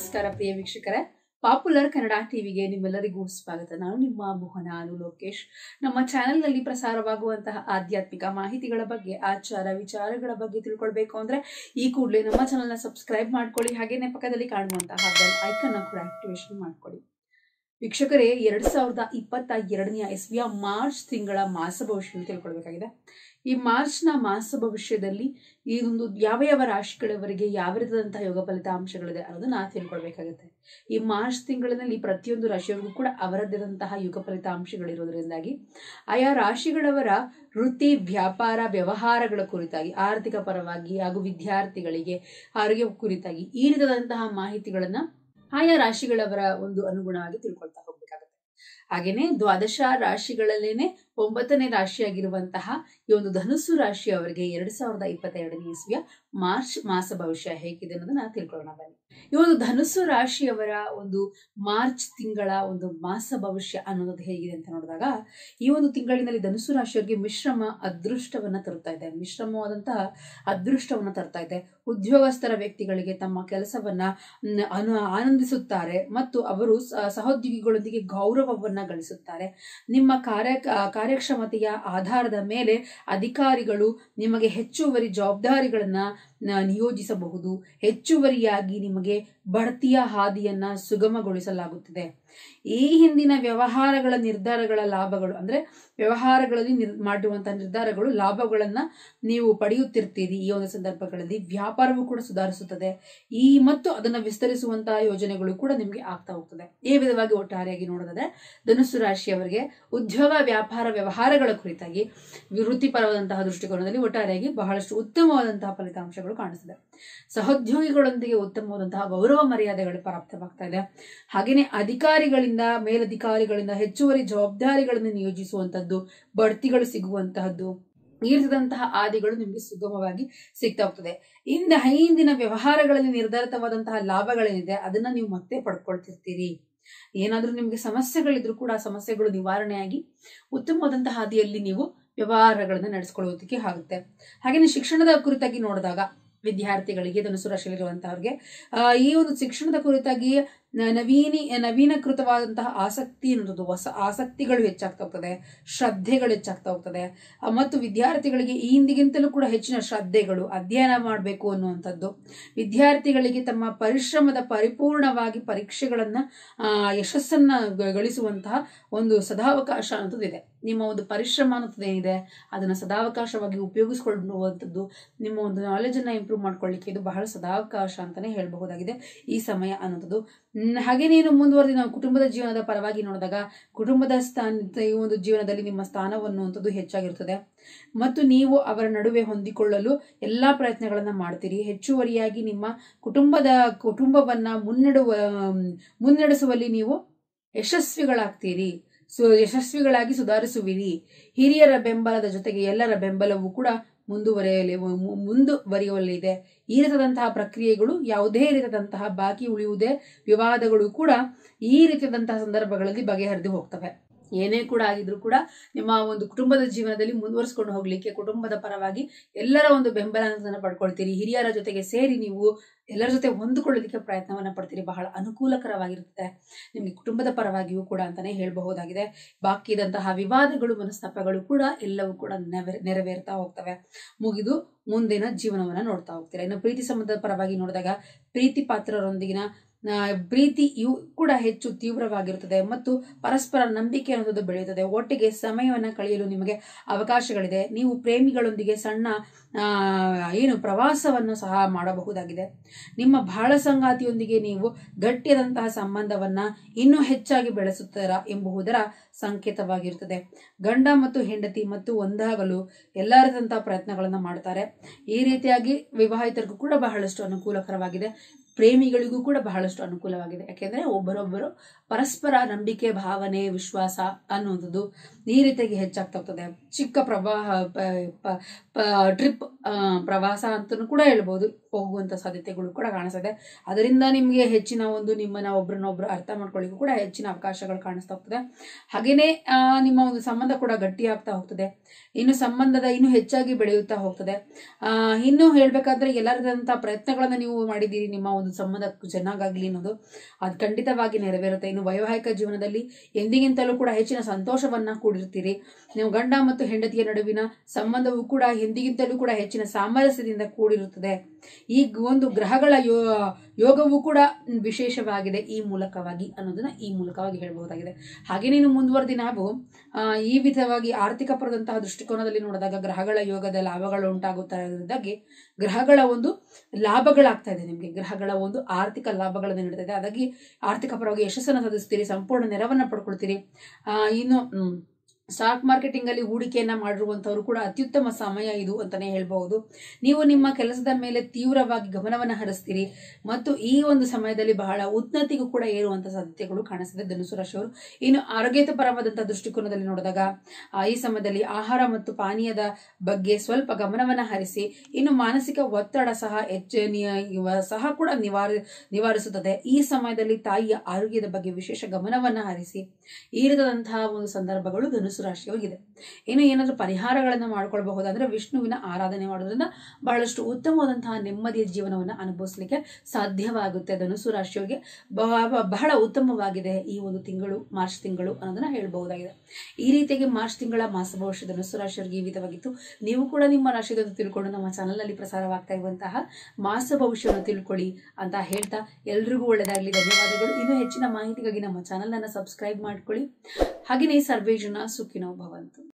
ನಮಸ್ಕಾರ ಪ್ರಿಯ ವೀಕ್ಷಕರೇ ಪಾಪ್ಯುಲರ್ ಕನ್ನಡ ಟಿವಿಗೆ ನಿಮ್ಮೆಲ್ಲರಿಗೂ ಸ್ವಾಗತ ನಾನು ನಿಮ್ಮ ಮೋಹನ ಅನು ಲೋಕೇಶ್ ನಮ್ಮ ಚಾನೆಲ್ನಲ್ಲಿ ಪ್ರಸಾರವಾಗುವಂತಹ ಆಧ್ಯಾತ್ಮಿಕ ಮಾಹಿತಿಗಳ ಬಗ್ಗೆ ಆಚಾರ ವಿಚಾರಗಳ ಬಗ್ಗೆ ತಿಳ್ಕೊಳ್ಬೇಕು ಅಂದ್ರೆ ಈ ಕೂಡಲೇ ನಮ್ಮ ಚಾನೆಲ್ನ ಸಬ್ಸ್ಕ್ರೈಬ್ ಮಾಡ್ಕೊಳ್ಳಿ ಹಾಗೆಯೇ ಪಕ್ಕದಲ್ಲಿ ಕಾಣುವಂತಹ ಬೆಲ್ ಐಕನ್ನ ಕೂಡ ಆಕ್ಟಿವೇಶನ್ ಮಾಡ್ಕೊಳ್ಳಿ ವೀಕ್ಷಕರೇ ಎರಡ್ ಸಾವಿರದ ಇಪ್ಪತ್ತ ಎರಡನೆಯ ಎಸ್ ಮಾರ್ಚ್ ತಿಂಗಳ ಮಾಸ ಭವಿಷ್ಯ ತಿಳ್ಕೊಳ್ಬೇಕಾಗಿದೆ ಈ ಮಾರ್ಚ್ನ ಮಾಸ ಭವಿಷ್ಯದಲ್ಲಿ ಈ ಒಂದು ಯಾವ ಯಾವ ರಾಶಿಗಳವರಿಗೆ ಯಾವ ರೀತಿಯಾದಂತಹ ಯೋಗ ಫಲಿತಾಂಶಗಳಿದೆ ಅನ್ನೋದನ್ನ ತಿಳ್ಕೊಳ್ಬೇಕಾಗುತ್ತೆ ಈ ಮಾರ್ಚ್ ತಿಂಗಳಿನಲ್ಲಿ ಪ್ರತಿಯೊಂದು ರಾಶಿಯವರಿಗೂ ಕೂಡ ಅವರದ್ದೇದಂತಹ ಯೋಗ ಫಲಿತಾಂಶಗಳಿರೋದ್ರಿಂದಾಗಿ ಆಯಾ ರಾಶಿಗಳವರ ವೃತ್ತಿ ವ್ಯಾಪಾರ ವ್ಯವಹಾರಗಳ ಕುರಿತಾಗಿ ಆರ್ಥಿಕ ಪರವಾಗಿ ಹಾಗೂ ವಿದ್ಯಾರ್ಥಿಗಳಿಗೆ ಆರೋಗ್ಯ ಕುರಿತಾಗಿ ಈ ರೀತಿಯಾದಂತಹ ಮಾಹಿತಿಗಳನ್ನ ಆಯಾ ರಾಶಿಗಳವರ ಒಂದು ಅನುಗುಣವಾಗಿ ತಿಳ್ಕೊಳ್ತಾ ಹೋಗ್ಬೇಕಾಗತ್ತೆ ಹಾಗೇನೆ ದ್ವಾದಶ ರಾಶಿಗಳಲ್ಲೇನೆ ಒಂಬತ್ತನೇ ರಾಶಿಯಾಗಿರುವಂತಹ ಈ ಒಂದು ಧನುಸು ರಾಶಿ ಅವರಿಗೆ ಎರಡು ಸಾವಿರದ ಇಪ್ಪತ್ತೆರಡನೇ ಇಸ್ವಿಯ ಮಾರ್ಚ್ ಮಾಸ ಭವಿಷ್ಯ ಹೇಗಿದೆ ಅನ್ನೋದನ್ನ ತಿಳ್ಕೊಳ್ಳೋಣ ಬನ್ನಿ ಈ ಒಂದು ಧನುಸು ರಾಶಿಯವರ ಒಂದು ಮಾರ್ಚ್ ತಿಂಗಳ ಒಂದು ಮಾಸ ಭವಿಷ್ಯ ಅನ್ನೋದು ಹೇಗಿದೆ ಅಂತ ನೋಡಿದಾಗ ಈ ಒಂದು ತಿಂಗಳಿನಲ್ಲಿ ಧನುಸು ರಾಶಿಯವರಿಗೆ ಮಿಶ್ರಮ ಅದೃಷ್ಟವನ್ನ ತರ್ತಾ ಇದೆ ಮಿಶ್ರಮವಾದಂತಹ ಅದೃಷ್ಟವನ್ನ ತರ್ತಾ ಇದೆ ಉದ್ಯೋಗಸ್ಥರ ವ್ಯಕ್ತಿಗಳಿಗೆ ತಮ್ಮ ಕೆಲಸವನ್ನ ಅನು ಆನಂದಿಸುತ್ತಾರೆ ಮತ್ತು ಅವರು ಸಹೋದ್ಯೋಗಿಗಳೊಂದಿಗೆ ಗೌರವವನ್ನ ಗಳಿಸುತ್ತಾರೆ ನಿಮ್ಮ ಕಾರ್ಯ ಕಾರ್ಯಕ್ಷಮತೆಯ ಆಧಾರದ ಮೇಲೆ ಅಧಿಕಾರಿಗಳು ನಿಮಗೆ ಹೆಚ್ಚುವರಿ ಜವಾಬ್ದಾರಿಗಳನ್ನು ನಿಯೋಜಿಸಬಹುದು ಹೆಚ್ಚುವರಿಯಾಗಿ ನಿಮಗೆ ಬಡ್ತಿಯ ಹಾದಿಯನ್ನು ಸುಗಮಗೊಳಿಸಲಾಗುತ್ತದೆ ಈ ಹಿಂದಿನ ವ್ಯವಹಾರಗಳ ನಿರ್ಧಾರಗಳ ಲಾಭಗಳು ಅಂದರೆ ವ್ಯವಹಾರಗಳಲ್ಲಿ ನಿರ್ ಮಾಡಿರುವಂತಹ ನಿರ್ಧಾರಗಳು ಲಾಭಗಳನ್ನು ನೀವು ಪಡೆಯುತ್ತಿರ್ತೀರಿ ಈ ಒಂದು ಸಂದರ್ಭಗಳಲ್ಲಿ ವ್ಯಾಪಾರವೂ ಕೂಡ ಸುಧಾರಿಸುತ್ತದೆ ಈ ಮತ್ತು ಅದನ್ನು ವಿಸ್ತರಿಸುವಂತಹ ಯೋಜನೆಗಳು ಕೂಡ ನಿಮಗೆ ಆಗ್ತಾ ಹೋಗ್ತದೆ ಈ ವಿಧವಾಗಿ ಒಟ್ಟಾರೆಯಾಗಿ ನೋಡೋದಾದ್ರೆ ರಾಶಿ ರಾಶಿಯವರಿಗೆ ಉದ್ಯೋಗ ವ್ಯಾಪಾರ ವ್ಯವಹಾರಗಳ ಕುರಿತಾಗಿ ವೃತ್ತಿಪರವಾದಂತಹ ದೃಷ್ಟಿಕೋನದಲ್ಲಿ ಒಟ್ಟಾರೆಯಾಗಿ ಬಹಳಷ್ಟು ಉತ್ತಮವಾದಂತಹ ಫಲಿತಾಂಶಗಳು ಕಾಣಿಸಿದೆ ಸಹೋದ್ಯೋಗಿಗಳೊಂದಿಗೆ ಉತ್ತಮವಾದಂತಹ ಗೌರವ ಮರ್ಯಾದೆಗಳು ಪ್ರಾಪ್ತವಾಗ್ತಾ ಇದೆ ಹಾಗೆಯೇ ಅಧಿಕಾರಿಗಳಿಂದ ಮೇಲಧಿಕಾರಿಗಳಿಂದ ಹೆಚ್ಚುವರಿ ಜವಾಬ್ದಾರಿಗಳನ್ನು ನಿಯೋಜಿಸುವಂತಹದ್ದು ಬಡ್ತಿಗಳು ಸಿಗುವಂತಹದ್ದು ನೀಡಿದಂತಹ ಆದಿಗಳು ನಿಮಗೆ ಸುಗಮವಾಗಿ ಸಿಗ್ತಾ ಹೋಗ್ತದೆ ಇಂದ ಹೈಂದಿನ ವ್ಯವಹಾರಗಳಲ್ಲಿ ನಿರ್ಧಾರಿತವಾದಂತಹ ಲಾಭಗಳೇನಿದೆ ಅದನ್ನ ನೀವು ಮತ್ತೆ ಪಡ್ಕೊಳ್ತಿರ್ತೀರಿ ಏನಾದರೂ ನಿಮಗೆ ಸಮಸ್ಯೆಗಳಿದ್ರು ಕೂಡ ಆ ಸಮಸ್ಯೆಗಳು ನಿವಾರಣೆಯಾಗಿ ಉತ್ತಮವಾದಂತಹ ಹಾದಿಯಲ್ಲಿ ನೀವು ವ್ಯವಹಾರಗಳನ್ನು ನಡೆಸ್ಕೊಳ್ಳೋದಕ್ಕೆ ಆಗುತ್ತೆ ಹಾಗೆಯೇ ಶಿಕ್ಷಣದ ಕುರಿತಾಗಿ ನೋಡಿದಾಗ ವಿದ್ಯಾರ್ಥಿಗಳಿಗೆ ಅವ್ರಿಗೆ ಈ ಒಂದು ಶಿಕ್ಷಣದ ಕುರಿತಾಗಿ ನವೀನಿ ನವೀನಕೃತವಾದಂತಹ ಆಸಕ್ತಿ ಅನ್ನೋದು ಹೊಸ ಆಸಕ್ತಿಗಳು ಹೆಚ್ಚಾಗ್ತಾ ಹೋಗ್ತದೆ ಶ್ರದ್ಧೆಗಳು ಹೆಚ್ಚಾಗ್ತಾ ಹೋಗ್ತದೆ ಮತ್ತು ವಿದ್ಯಾರ್ಥಿಗಳಿಗೆ ಈ ಹಿಂದಿಗಿಂತಲೂ ಕೂಡ ಹೆಚ್ಚಿನ ಶ್ರದ್ಧೆಗಳು ಅಧ್ಯಯನ ಮಾಡಬೇಕು ಅನ್ನುವಂಥದ್ದು ವಿದ್ಯಾರ್ಥಿಗಳಿಗೆ ತಮ್ಮ ಪರಿಶ್ರಮದ ಪರಿಪೂರ್ಣವಾಗಿ ಪರೀಕ್ಷೆಗಳನ್ನು ಯಶಸ್ಸನ್ನ ಗಳಿಸುವಂತಹ ಒಂದು ಸದಾವಕಾಶ ಅನ್ನೋದು ಇದೆ ನಿಮ್ಮ ಒಂದು ಪರಿಶ್ರಮ ಅನ್ನೋದು ಏನಿದೆ ಅದನ್ನು ಸದಾವಕಾಶವಾಗಿ ಉಪಯೋಗಿಸ್ಕೊಳ್ಳುವಂಥದ್ದು ನಿಮ್ಮ ಒಂದು ನಾಲೆಜನ್ನು ಇಂಪ್ರೂವ್ ಮಾಡ್ಕೊಳ್ಳಿಕ್ಕೆ ಇದು ಬಹಳ ಸದಾವಕಾಶ ಅಂತಾನೆ ಹೇಳಬಹುದಾಗಿದೆ ಈ ಸಮಯ ಅನ್ನೋದು ಹಾಗೆ ನೀನು ಮುಂದುವರೆದು ನಾವು ಕುಟುಂಬದ ಜೀವನದ ಪರವಾಗಿ ನೋಡಿದಾಗ ಕುಟುಂಬದ ಸ್ಥಾನ ಈ ಒಂದು ಜೀವನದಲ್ಲಿ ನಿಮ್ಮ ಸ್ಥಾನವನ್ನು ಅಂಥದ್ದು ಹೆಚ್ಚಾಗಿರುತ್ತದೆ ಮತ್ತು ನೀವು ಅವರ ನಡುವೆ ಹೊಂದಿಕೊಳ್ಳಲು ಎಲ್ಲ ಪ್ರಯತ್ನಗಳನ್ನು ಮಾಡ್ತೀರಿ ಹೆಚ್ಚುವರಿಯಾಗಿ ನಿಮ್ಮ ಕುಟುಂಬದ ಕುಟುಂಬವನ್ನ ಮುನ್ನೆಡುವ ಮುನ್ನಡೆಸುವಲ್ಲಿ ನೀವು ಯಶಸ್ವಿಗಳಾಗ್ತೀರಿ ಸು ಯಶಸ್ವಿಗಳಾಗಿ ಸುಧಾರಿಸುವಿರಿ ಹಿರಿಯರ ಬೆಂಬಲದ ಜೊತೆಗೆ ಎಲ್ಲರ ಬೆಂಬಲವೂ ಕೂಡ ಮುಂದುವರೆಯಲಿ ಮುಂದುವರಿಯಲಿದೆ ಈ ರೀತಿಯಾದಂತಹ ಪ್ರಕ್ರಿಯೆಗಳು ಯಾವುದೇ ರೀತಿಯಾದಂತಹ ಬಾಕಿ ಉಳಿಯುವುದೇ ವಿವಾದಗಳು ಕೂಡ ಈ ರೀತಿಯಾದಂತಹ ಸಂದರ್ಭಗಳಲ್ಲಿ ಬಗೆಹರಿದು ಹೋಗ್ತವೆ ಏನೇ ಕೂಡ ಆಗಿದ್ರು ಕೂಡ ನಿಮ್ಮ ಒಂದು ಕುಟುಂಬದ ಜೀವನದಲ್ಲಿ ಮುಂದುವರಿಸ್ಕೊಂಡು ಹೋಗಲಿಕ್ಕೆ ಕುಟುಂಬದ ಪರವಾಗಿ ಎಲ್ಲರ ಒಂದು ಬೆಂಬಲ ಪಡ್ಕೊಳ್ತೀರಿ ಹಿರಿಯರ ಜೊತೆಗೆ ಸೇರಿ ನೀವು ಎಲ್ಲರ ಜೊತೆ ಹೊಂದಿಕೊಳ್ಳೋದಕ್ಕೆ ಪ್ರಯತ್ನವನ್ನು ಪಡ್ತೀರಿ ಬಹಳ ಅನುಕೂಲಕರವಾಗಿರುತ್ತೆ ನಿಮಗೆ ಕುಟುಂಬದ ಪರವಾಗಿಯೂ ಕೂಡ ಅಂತಾನೆ ಹೇಳಬಹುದಾಗಿದೆ ಬಾಕಿ ಇದ್ದಂತಹ ವಿವಾದಗಳು ಮನಸ್ತಾಪಗಳು ಕೂಡ ಎಲ್ಲವೂ ಕೂಡ ನೆರವೇರ್ತಾ ಹೋಗ್ತವೆ ಮುಗಿದು ಮುಂದಿನ ಜೀವನವನ್ನು ನೋಡ್ತಾ ಹೋಗ್ತೀರಾ ಇನ್ನು ಪ್ರೀತಿ ಸಂಬಂಧದ ಪರವಾಗಿ ನೋಡಿದಾಗ ಪ್ರೀತಿ ಪಾತ್ರರೊಂದಿಗಿನ ಪ್ರೀತಿ ಇವು ಕೂಡ ಹೆಚ್ಚು ತೀವ್ರವಾಗಿರುತ್ತದೆ ಮತ್ತು ಪರಸ್ಪರ ನಂಬಿಕೆ ಅನ್ನೋದು ಬೆಳೆಯುತ್ತದೆ ಒಟ್ಟಿಗೆ ಸಮಯವನ್ನು ಕಳೆಯಲು ನಿಮಗೆ ಅವಕಾಶಗಳಿದೆ ನೀವು ಪ್ರೇಮಿಗಳೊಂದಿಗೆ ಸಣ್ಣ ಏನು ಪ್ರವಾಸವನ್ನು ಸಹ ಮಾಡಬಹುದಾಗಿದೆ ನಿಮ್ಮ ಬಾಳ ಸಂಗಾತಿಯೊಂದಿಗೆ ನೀವು ಗಟ್ಟಿಯಾದಂತಹ ಸಂಬಂಧವನ್ನು ಇನ್ನೂ ಹೆಚ್ಚಾಗಿ ಬೆಳೆಸುತ್ತಾರಾ ಎಂಬುದರ ಸಂಕೇತವಾಗಿರುತ್ತದೆ ಗಂಡ ಮತ್ತು ಹೆಂಡತಿ ಮತ್ತು ಒಂದಾಗಲು ಎಲ್ಲರದಂತಹ ಪ್ರಯತ್ನಗಳನ್ನು ಮಾಡ್ತಾರೆ ಈ ರೀತಿಯಾಗಿ ವಿವಾಹಿತರಿಗೂ ಕೂಡ ಬಹಳಷ್ಟು ಅನುಕೂಲಕರವಾಗಿದೆ ಪ್ರೇಮಿಗಳಿಗೂ ಕೂಡ ಬಹಳಷ್ಟು ಅನುಕೂಲವಾಗಿದೆ ಯಾಕೆಂದರೆ ಒಬ್ಬರೊಬ್ಬರು ಪರಸ್ಪರ ನಂಬಿಕೆ ಭಾವನೆ ವಿಶ್ವಾಸ ಅನ್ನುವಂಥದ್ದು ಈ ರೀತಿಯಾಗಿ ಹೆಚ್ಚಾಗ್ತಾ ಹೋಗ್ತದೆ ಚಿಕ್ಕ ಪ್ರವಾಹ ಟ್ರಿಪ್ ಪ್ರವಾಸ ಅಂತಲೂ ಕೂಡ ಹೇಳ್ಬೋದು ಹೋಗುವಂಥ ಸಾಧ್ಯತೆಗಳು ಕೂಡ ಕಾಣಿಸ್ತದೆ ಅದರಿಂದ ನಿಮಗೆ ಹೆಚ್ಚಿನ ಒಂದು ನಿಮ್ಮನ್ನ ಒಬ್ರನ್ನೊಬ್ರು ಅರ್ಥ ಮಾಡ್ಕೊಳ್ಳಿಕ್ಕೂ ಕೂಡ ಹೆಚ್ಚಿನ ಅವಕಾಶಗಳು ಕಾಣಿಸ್ತಾ ಹೋಗ್ತದೆ ಹಾಗೆಯೇ ನಿಮ್ಮ ಒಂದು ಸಂಬಂಧ ಕೂಡ ಗಟ್ಟಿಯಾಗ್ತಾ ಹೋಗ್ತದೆ ಇನ್ನು ಸಂಬಂಧದ ಇನ್ನೂ ಹೆಚ್ಚಾಗಿ ಬೆಳೆಯುತ್ತಾ ಹೋಗ್ತದೆ ಇನ್ನೂ ಹೇಳಬೇಕಾದ್ರೆ ಎಲ್ಲರದಂಥ ಪ್ರಯತ್ನಗಳನ್ನು ನೀವು ಮಾಡಿದ್ದೀರಿ ನಿಮ್ಮ ಒಂದು ಸಂಬಂಧ ಚೆನ್ನಾಗಾಗಲಿ ಅನ್ನೋದು ಅದು ಖಂಡಿತವಾಗಿ ನೆರವೇರುತ್ತೆ ಇನ್ನು ವೈವಾಹಿಕ ಜೀವನದಲ್ಲಿ ಎಂದಿಗಿಂತಲೂ ಕೂಡ ಹೆಚ್ಚಿನ ಸಂತೋಷವನ್ನು ಕೂಡಿರ್ತೀರಿ ನೀವು ಗಂಡ ಮತ್ತು ಹೆಂಡತಿಯ ನಡುವಿನ ಸಂಬಂಧವು ಕೂಡ ಎಂದಿಗಿಂತಲೂ ಕೂಡ ಹೆಚ್ಚು ಹೆಚ್ಚಿನ ಸಾಮರಸ್ಯದಿಂದ ಕೂಡಿರುತ್ತದೆ ಈ ಒಂದು ಗ್ರಹಗಳ ಯೋ ಯೋಗವು ಕೂಡ ವಿಶೇಷವಾಗಿದೆ ಈ ಮೂಲಕವಾಗಿ ಅನ್ನೋದನ್ನ ಈ ಮೂಲಕವಾಗಿ ಹೇಳಬಹುದಾಗಿದೆ ಹಾಗೆ ನೀನು ಮುಂದುವರೆದಿ ನಾವು ಈ ವಿಧವಾಗಿ ಆರ್ಥಿಕ ಪರದಂತಹ ದೃಷ್ಟಿಕೋನದಲ್ಲಿ ನೋಡಿದಾಗ ಗ್ರಹಗಳ ಯೋಗದ ಲಾಭಗಳು ಉಂಟಾಗುತ್ತದಾಗಿ ಗ್ರಹಗಳ ಒಂದು ಲಾಭಗಳಾಗ್ತಾ ಇದೆ ನಿಮಗೆ ಗ್ರಹಗಳ ಒಂದು ಆರ್ಥಿಕ ಲಾಭಗಳನ್ನು ನೀಡ್ತಾ ಇದೆ ಹಾಗಾಗಿ ಆರ್ಥಿಕ ಪರವಾಗಿ ಯಶಸ್ಸನ್ನು ಸಾಧಿಸ್ತೀರಿ ಸಂಪೂರ್ಣ ನೆರವನ್ನು ಪಡ್ಕೊಳ್ತೀರಿ ಇನ್ನು ಸ್ಟಾಕ್ ಮಾರ್ಕೆಟಿಂಗ್ ಅಲ್ಲಿ ಹೂಡಿಕೆಯನ್ನ ಮಾಡಿರುವಂತವರು ಕೂಡ ಅತ್ಯುತ್ತಮ ಸಮಯ ಇದು ಅಂತಾನೆ ಹೇಳ್ಬಹುದು ನೀವು ನಿಮ್ಮ ಕೆಲಸದ ಮೇಲೆ ತೀವ್ರವಾಗಿ ಗಮನವನ್ನು ಹರಿಸ್ತೀರಿ ಮತ್ತು ಈ ಒಂದು ಸಮಯದಲ್ಲಿ ಬಹಳ ಉನ್ನತಿಗೂ ಕೂಡ ಏರುವಂತಹ ಸಾಧ್ಯತೆಗಳು ಕಾಣಿಸುತ್ತೆ ಧನುಸು ರಾಶಿಯವರು ಇನ್ನು ಆರೋಗ್ಯದ ಪರವಾದಂತಹ ದೃಷ್ಟಿಕೋನದಲ್ಲಿ ನೋಡಿದಾಗ ಈ ಸಮಯದಲ್ಲಿ ಆಹಾರ ಮತ್ತು ಪಾನೀಯದ ಬಗ್ಗೆ ಸ್ವಲ್ಪ ಗಮನವನ್ನು ಹರಿಸಿ ಇನ್ನು ಮಾನಸಿಕ ಒತ್ತಡ ಸಹ ಹೆಚ್ಚ ಸಹ ಕೂಡ ನಿವಾರ ನಿವಾರಿಸುತ್ತದೆ ಈ ಸಮಯದಲ್ಲಿ ತಾಯಿಯ ಆರೋಗ್ಯದ ಬಗ್ಗೆ ವಿಶೇಷ ಗಮನವನ್ನು ಹರಿಸಿ ಈ ಒಂದು ಸಂದರ್ಭಗಳು ಧನುಸು ಧನುಸ್ಸು ರಾಶಿಯವ್ರಿಗೆ ಇದೆ ಇನ್ನು ಏನಾದರೂ ಪರಿಹಾರಗಳನ್ನು ಮಾಡ್ಕೊಳ್ಬಹುದಾದರೆ ವಿಷ್ಣುವಿನ ಆರಾಧನೆ ಮಾಡೋದ್ರಿಂದ ಬಹಳಷ್ಟು ಉತ್ತಮವಾದಂತಹ ನೆಮ್ಮದಿಯ ಜೀವನವನ್ನು ಅನುಭವಿಸಲಿಕ್ಕೆ ಸಾಧ್ಯವಾಗುತ್ತೆ ಧನುಸು ರಾಶಿಯವರಿಗೆ ಬಹಳ ಉತ್ತಮವಾಗಿದೆ ಈ ಒಂದು ತಿಂಗಳು ಮಾರ್ಚ್ ತಿಂಗಳು ಅನ್ನೋದನ್ನ ಹೇಳಬಹುದಾಗಿದೆ ಈ ರೀತಿಯಾಗಿ ಮಾರ್ಚ್ ತಿಂಗಳ ಮಾಸ ಭವಿಷ್ಯ ಧನುಸು ರಾಶಿಯವರಿಗೆ ಈ ವಿಧವಾಗಿತ್ತು ನೀವು ಕೂಡ ನಿಮ್ಮ ರಾಶಿಯನ್ನು ತಿಳ್ಕೊಂಡು ನಮ್ಮ ನಲ್ಲಿ ಪ್ರಸಾರವಾಗ್ತಾ ಇರುವಂತಹ ಮಾಸ ಭವಿಷ್ಯವನ್ನು ತಿಳ್ಕೊಳ್ಳಿ ಅಂತ ಹೇಳ್ತಾ ಎಲ್ರಿಗೂ ಒಳ್ಳೆಯದಾಗಲಿ ಧನ್ಯವಾದಗಳು ಇನ್ನೂ ಹೆಚ್ಚಿನ ಮಾಹಿತಿಗಾಗಿ ನಮ್ಮ ಅನ್ನು ಸಬ್ಸ್ಕ್ರೈಬ್ ಮಾಡ್ಕೊಳ್ಳಿ ಹಾಗೆಯೇ ಸರ್ವೇ सुखिनो भवन्तु